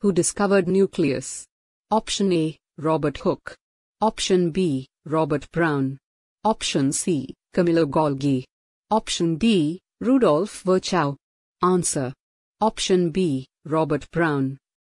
Who discovered nucleus? Option A, Robert Hooke. Option B, Robert Brown. Option C, Camillo Golgi. Option D, Rudolf Virchow. Answer. Option B, Robert Brown.